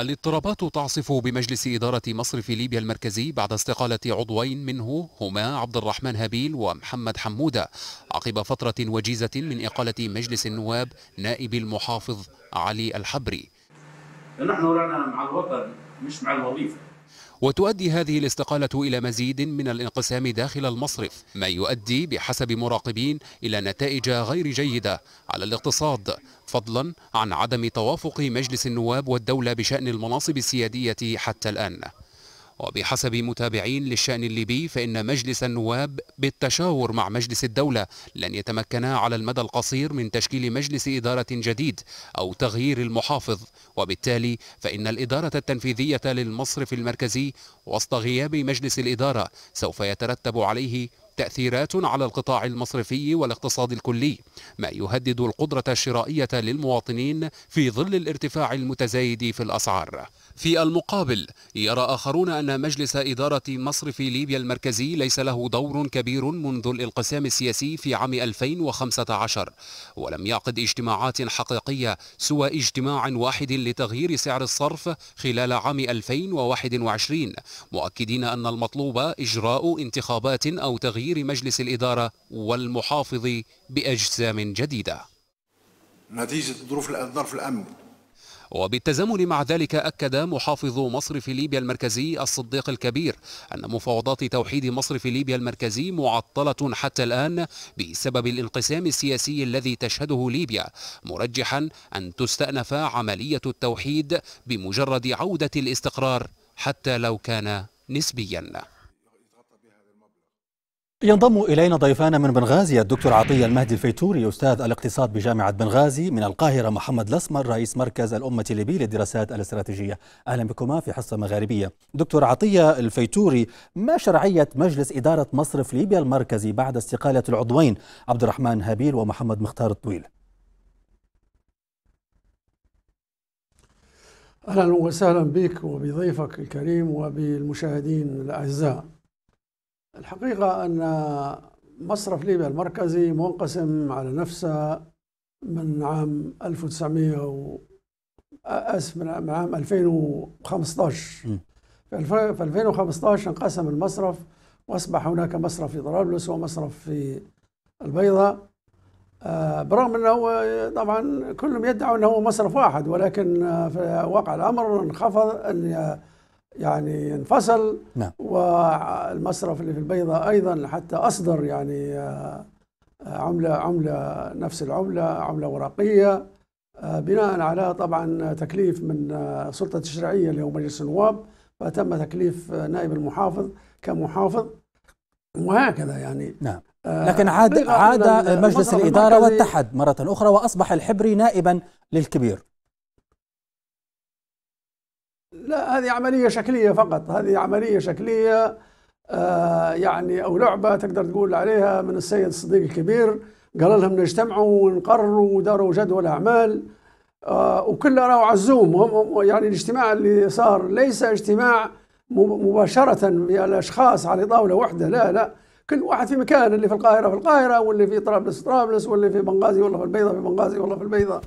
الاضطرابات تعصف بمجلس إدارة مصرف ليبيا المركزي بعد استقالة عضوين منه هما عبد الرحمن هابيل ومحمد حمودة عقب فترة وجيزة من إقالة مجلس النواب نائب المحافظ علي الحبري نحن رانا مع الوطن مش مع الوظيفة وتؤدي هذه الاستقالة إلى مزيد من الانقسام داخل المصرف ما يؤدي بحسب مراقبين إلى نتائج غير جيدة على الاقتصاد فضلا عن عدم توافق مجلس النواب والدولة بشأن المناصب السيادية حتى الآن وبحسب متابعين للشأن الليبي فإن مجلس النواب بالتشاور مع مجلس الدولة لن يتمكنا على المدى القصير من تشكيل مجلس إدارة جديد أو تغيير المحافظ وبالتالي فإن الإدارة التنفيذية للمصرف المركزي وسط غياب مجلس الإدارة سوف يترتب عليه تأثيرات على القطاع المصرفي والاقتصاد الكلي ما يهدد القدرة الشرائية للمواطنين في ظل الارتفاع المتزايد في الأسعار في المقابل يرى آخرون أن مجلس إدارة مصرف ليبيا المركزي ليس له دور كبير منذ الانقسام السياسي في عام 2015 ولم يعقد اجتماعات حقيقية سوى اجتماع واحد لتغيير سعر الصرف خلال عام 2021 مؤكدين أن المطلوب إجراء انتخابات أو تغيير مجلس الإدارة والمحافظ بأجسام جديدة نتيجة ظروف الظرف الأمن وبالتزامن مع ذلك أكد محافظ مصرف ليبيا المركزي الصديق الكبير أن مفاوضات توحيد مصرف ليبيا المركزي معطلة حتى الآن بسبب الانقسام السياسي الذي تشهده ليبيا مرجحا أن تستأنف عملية التوحيد بمجرد عودة الاستقرار حتى لو كان نسبيا ينضم إلينا ضيفان من بنغازي الدكتور عطية المهدي الفيتوري أستاذ الاقتصاد بجامعة بنغازي من القاهرة محمد لسمر رئيس مركز الأمة الليبي للدراسات الاستراتيجية أهلا بكما في حصة مغاربية دكتور عطية الفيتوري ما شرعية مجلس إدارة مصرف ليبيا المركزي بعد استقالة العضوين عبد الرحمن هابيل ومحمد مختار الطويل أهلا وسهلا بك وبضيفك الكريم وبالمشاهدين الأعزاء الحقيقة أن مصرف ليبيا المركزي منقسم على نفسه من عام 1900 و... اسف من عام 2015 في 2015 انقسم المصرف واصبح هناك مصرف في طرابلس ومصرف في البيضاء آه، برغم انه طبعا كلهم يدعوا انه مصرف واحد ولكن آه، في واقع الامر انخفض ان يعني انفصل نعم. والمصرف اللي في البيضة أيضا حتى أصدر يعني آه، عملة عملة نفس العملة عملة ورقية آه، بناء على طبعا تكليف من آه، السلطة التشريعية اللي هو مجلس النواب فتم تكليف نائب المحافظ كمحافظ وهكذا يعني نعم لكن عاد عاد مجلس الإدارة واتحد مرة أخرى وأصبح الحبري نائبا للكبير لا هذه عملية شكلية فقط هذه عملية شكلية آه، يعني أو لعبة تقدر تقول عليها من السيد الصديق الكبير قال لهم نجتمعوا ونقرروا وداروا جدول أعمال آه، وكلها راهو عزوم هم يعني الاجتماع اللي صار ليس اجتماع مباشرة الأشخاص على طاولة واحدة لا لا كل واحد في مكان اللي في القاهرة في القاهرة واللي في طرابلس في طرابلس واللي في بنغازي والله في البيضة في بنغازي والله في البيضة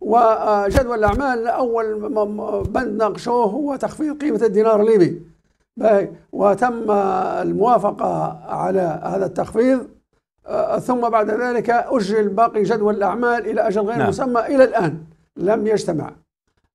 وجدول الاعمال اول بند ناقشوه هو تخفيض قيمه الدينار الليبي وتم الموافقه على هذا التخفيض آه، ثم بعد ذلك اجل باقي جدول الاعمال الى اجل غير نعم. مسمى الى الان لم يجتمع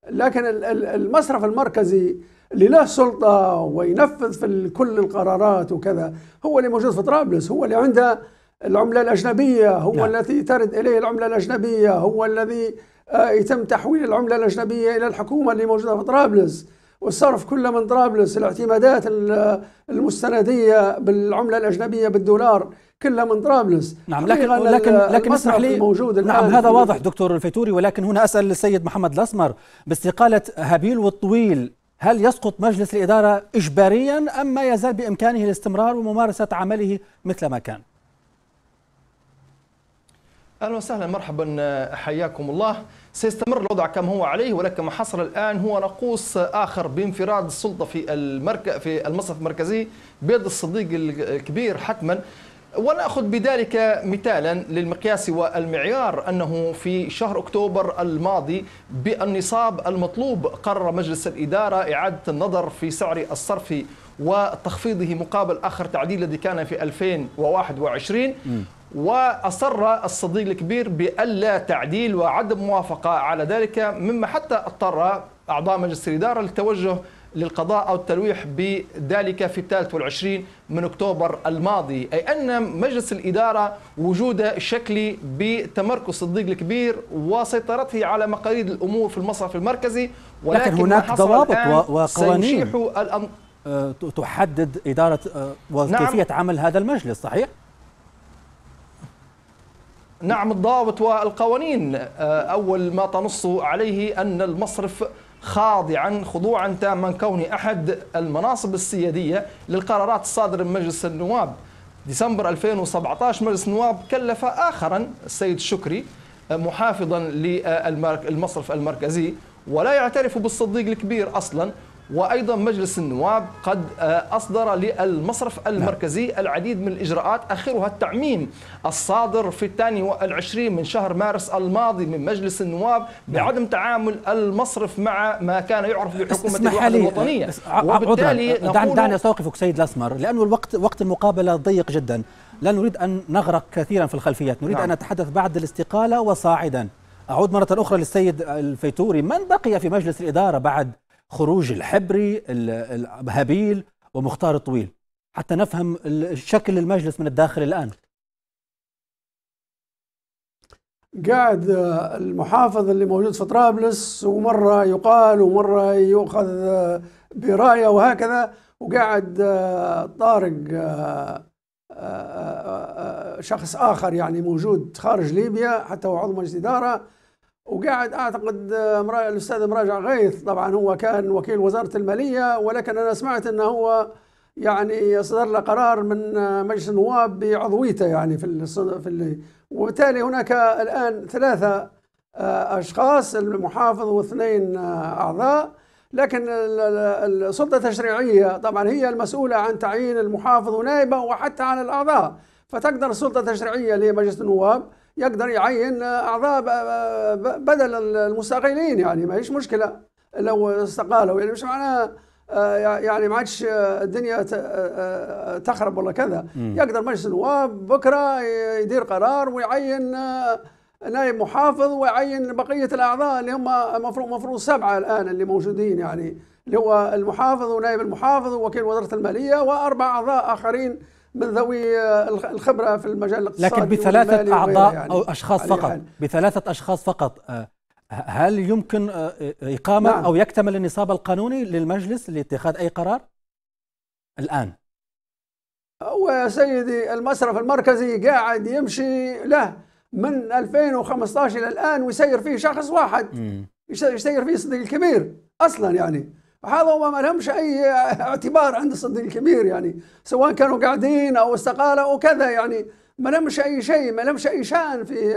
لكن المصرف المركزي اللي له سلطه وينفذ في كل القرارات وكذا هو اللي موجود في طرابلس هو اللي عنده العملة الأجنبية هو نعم. الذي ترد إليه العملة الأجنبية هو الذي آه، يتم تحويل العملة الأجنبية إلى الحكومة اللي موجودة في طرابلس والصرف كله من طرابلس الاعتمادات المستندية بالعملة الأجنبية بالدولار كلها من طرابلس نعم لكن لكن لكن اسمح لي موجود نعم هذا واضح دكتور الفيتوري ولكن هنا أسأل السيد محمد الأسمر باستقالة هابيل والطويل هل يسقط مجلس الإدارة إجباريا أم ما يزال بإمكانه الاستمرار وممارسة عمله مثل ما كان؟ اهلا وسهلا مرحبا آه، حياكم الله سيستمر الوضع كما هو عليه ولكن ما حصل الان هو نقوص اخر بانفراد السلطه في المركز في المصرف المركزي بيد الصديق الكبير حتما وناخذ بذلك مثالا للمقياس والمعيار انه في شهر اكتوبر الماضي بالنصاب المطلوب قرر مجلس الاداره اعاده النظر في سعر الصرف وتخفيضه مقابل اخر تعديل الذي كان في 2021 م. وأصر الصديق الكبير بألا تعديل وعدم موافقة على ذلك مما حتى اضطر أعضاء مجلس الإدارة للتوجه للقضاء أو التلويح بذلك في الثالث والعشرين من أكتوبر الماضي أي أن مجلس الإدارة وجوده الشكلي بتمركز الصديق الكبير وسيطرته على مقاليد الأمور في المصرف المركزي ولكن لكن هناك ضوابط وقوانين الأم... أه، تحدد إدارة أه، وكيفية نعم. عمل هذا المجلس صحيح؟ نعم الضابط والقوانين آه، أول ما تنص عليه أن المصرف خاضعا خضوعا تاما كون أحد المناصب السيادية للقرارات الصادرة من مجلس النواب ديسمبر 2017 مجلس النواب كلف آخرا السيد شكري آه، محافظا للمصرف المركزي ولا يعترف بالصديق الكبير أصلا وايضا مجلس النواب قد آه، اصدر للمصرف نعم. المركزي العديد من الاجراءات اخرها التعميم الصادر في الثاني والعشرين من شهر مارس الماضي من مجلس النواب نعم. بعدم تعامل المصرف مع ما كان يعرف بحكومه الوحده الوطنيه وبالتالي دعني دعني استوقفك سيد الاسمر لانه الوقت وقت المقابله ضيق جدا لا نريد ان نغرق كثيرا في الخلفيات نريد نعم. ان نتحدث بعد الاستقاله وصاعدا اعود مره اخرى للسيد الفيتوري من بقي في مجلس الاداره بعد خروج الحبري هابيل ومختار الطويل حتى نفهم شكل المجلس من الداخل الآن قاعد آه، المحافظ اللي موجود في طرابلس ومرة يقال ومرة يؤخذ آه، براية وهكذا وقاعد آه، طارق شخص آخر يعني موجود خارج ليبيا حتى هو عضو مجلس إدارة وقاعد اعتقد آه، الاستاذ مراجع غيث طبعا هو كان وكيل وزاره الماليه ولكن انا سمعت انه هو يعني صدر له قرار من آه، مجلس النواب بعضويته يعني في في اللي وبالتالي هناك الان ثلاثه آه، اشخاص المحافظ واثنين اعضاء لكن السلطه التشريعيه طبعا هي المسؤوله عن تعيين المحافظ ونائبه وحتى عن الاعضاء فتقدر السلطه التشريعيه لمجلس النواب يقدر يعين اعضاء بدل المستقيلين يعني ما هيش مشكله لو استقالوا يعني مش معناه آه، يعني ما عادش آه، الدنيا آه، تخرب ولا كذا يقدر مجلس النواب بكره يدير قرار ويعين نائب محافظ ويعين بقيه الاعضاء اللي هم المفروض المفروض سبعه الان اللي موجودين يعني اللي هو المحافظ ونائب المحافظ ووكيل وزاره الماليه واربع اعضاء اخرين من ذوي آه، الخبره في المجال الاقتصادي لكن بثلاثه يعني. اعضاء يعني او اشخاص فقط بثلاثه اشخاص فقط آه، هل يمكن آه، اقامه نعم. او يكتمل النصاب القانوني للمجلس لاتخاذ اي قرار الان هو يا سيدي المصرف المركزي قاعد يمشي له من 2015 الى الان ويسير فيه شخص واحد يسير فيه صديق الكبير اصلا يعني هذا ما لهمش اي اعتبار عند الصديق الكبير يعني سواء كانوا قاعدين او استقالوا او كذا يعني ما لهمش اي شيء ما لهمش اي شان في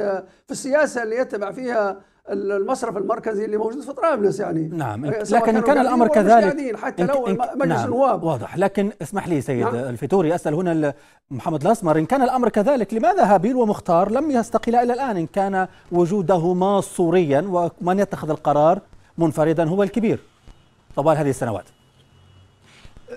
في السياسه اللي يتبع فيها المصرف المركزي اللي موجود في طرابلس يعني نعم لكن ان كان الامر كذلك حتى لو مجلس نعم، النواب نعم واضح لكن اسمح لي سيد نعم الفتوري اسال هنا محمد الاسمر ان كان الامر كذلك لماذا هابيل ومختار لم يستقيلا الى الان ان كان وجودهما صوريا ومن يتخذ القرار منفردا هو الكبير طوال هذه السنوات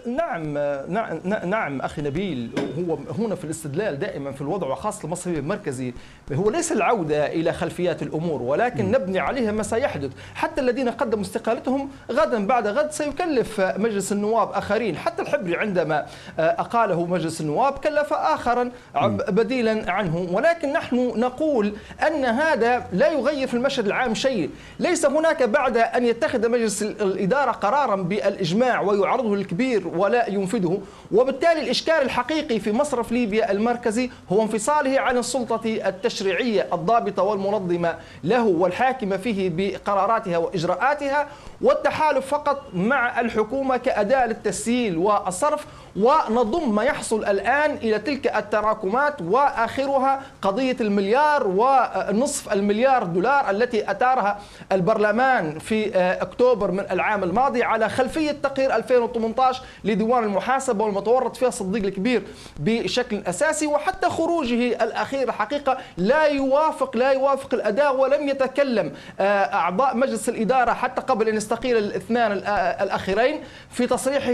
نعم،, نعم نعم اخي نبيل هو هنا في الاستدلال دائما في الوضع وخاصه المصري المركزي هو ليس العوده الى خلفيات الامور ولكن م. نبني عليها ما سيحدث حتى الذين قدموا استقالتهم غدا بعد غد سيكلف مجلس النواب اخرين حتى الحبري عندما آه، اقاله مجلس النواب كلف اخرا بديلا عنه ولكن نحن نقول ان هذا لا يغير في المشهد العام شيء ليس هناك بعد ان يتخذ مجلس الاداره قرارا بالاجماع ويعرضه للكبير كبير ولا ينفذه وبالتالي الإشكال الحقيقي في مصرف ليبيا المركزي هو انفصاله عن السلطة التشريعية الضابطة والمنظمة له والحاكمة فيه بقراراتها وإجراءاتها والتحالف فقط مع الحكومة كأداة للتسييل والصرف ونضم ما يحصل الآن إلى تلك التراكمات وآخرها قضية المليار ونصف المليار دولار التي أثارها البرلمان في آه، أكتوبر من العام الماضي على خلفية تقرير 2018 لديوان المحاسبة والمتورط فيها الصديق الكبير بشكل أساسي وحتى خروجه الأخير الحقيقة لا يوافق لا يوافق الأداء ولم يتكلم آه، أعضاء مجلس الإدارة حتى قبل أن يستقيل الاثنان آه، الأخيرين في تصريحه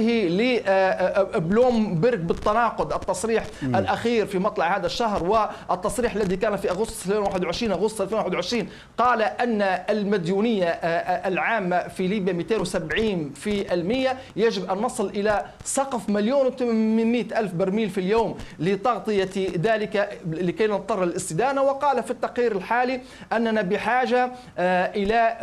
بلومبرغ بالتناقض التصريح مم. الاخير في مطلع هذا الشهر والتصريح الذي كان في اغسطس 2021 اغسطس 2021 قال ان المديونيه آه، آه، العامه في ليبيا 270 في المية يجب ان نصل الى سقف مليون و800 الف برميل في اليوم لتغطيه ذلك لكي نضطر للاستدانه وقال في التقرير الحالي اننا بحاجه آه، الى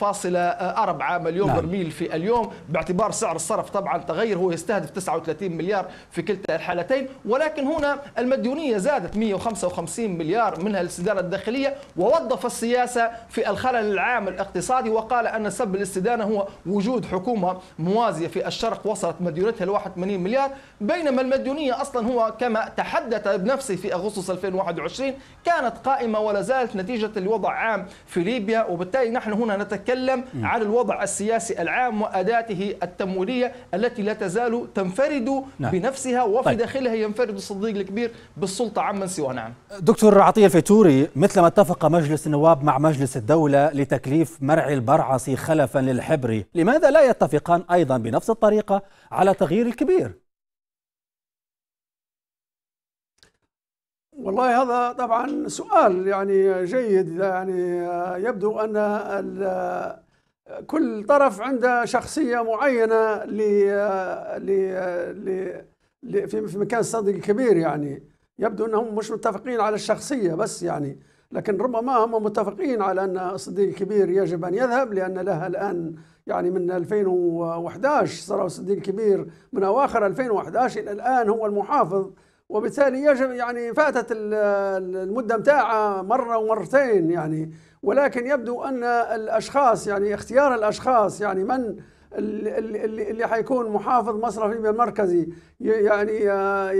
1.4 مليون نعم. برميل في اليوم باعتبار سعر الصرف طبعا تغير هو يستهدف 39 134 مليار في كلتا الحالتين ولكن هنا المديونية زادت 155 مليار منها الاستدانة الداخلية ووظف السياسة في الخلل العام الاقتصادي وقال أن سبب الاستدانة هو وجود حكومة موازية في الشرق وصلت مديونتها ل 81 مليار بينما المديونية أصلا هو كما تحدث بنفسه في أغسطس 2021 كانت قائمة ولا زالت نتيجة الوضع عام في ليبيا وبالتالي نحن هنا نتكلم عن الوضع السياسي العام وأداته التمويلية التي لا تزال تنفرد تنفرد نعم. بنفسها وفي طيب. داخلها ينفرد الصديق الكبير بالسلطة عمن سواه نعم دكتور عطية الفيتوري مثلما اتفق مجلس النواب مع مجلس الدولة لتكليف مرعي البرعصي خلفا للحبري لماذا لا يتفقان أيضا بنفس الطريقة على تغيير الكبير؟ والله هذا طبعا سؤال يعني جيد يعني يبدو ان كل طرف عنده شخصية معينة ل ل ل في مكان صدق كبير يعني يبدو أنهم مش متفقين على الشخصية بس يعني لكن ربما هم متفقين على أن صديق كبير يجب أن يذهب لأن لها الآن يعني من 2011 صار صديق كبير من أواخر 2011 إلى الآن هو المحافظ وبالتالي يجب يعني فاتت المده متاعها مره ومرتين يعني ولكن يبدو ان الاشخاص يعني اختيار الاشخاص يعني من اللي اللي حيكون محافظ مصرفي بالمركزي يعني آه،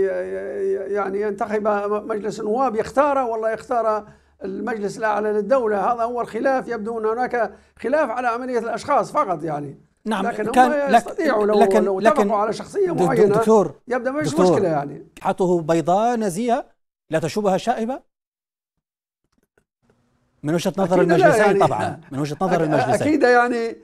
يعني ينتخب مجلس النواب يختاره والله يختاره المجلس الاعلى للدوله هذا هو الخلاف يبدو ان هناك خلاف على عمليه الاشخاص فقط يعني نعم لكن كان يستطيعوا لو لكن لو لكن على شخصيه معينه دكتور يبدا ما مشكله يعني حطه بيضاء نزيهه لا تشوبها شائبه من وجهه نظر المجلسين يعني طبعا من وجهه نظر المجلسين اكيد يعني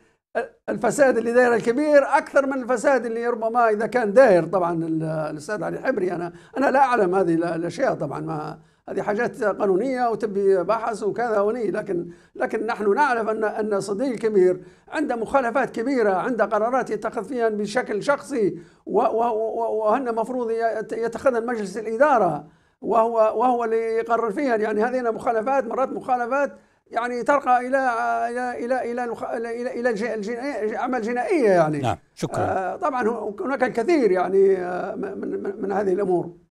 الفساد اللي داير الكبير اكثر من الفساد اللي ربما اذا كان داير طبعا الاستاذ علي حبري انا انا لا اعلم هذه الاشياء طبعا ما هذه حاجات قانونيه وتبي بحث وكذا وني لكن لكن نحن نعرف ان ان صديق كبير عنده مخالفات كبيره عنده قرارات يتخذ فيها بشكل شخصي وأن مفروض يتخذها المجلس الاداره وهو وهو اللي يقرر فيها يعني هذه مخالفات مرات مخالفات يعني ترقى الى الى الى الى الى, إلى, إلى اعمال جنائيه يعني نعم شكرا آه، طبعا هناك الكثير يعني آه، من, من, من هذه الامور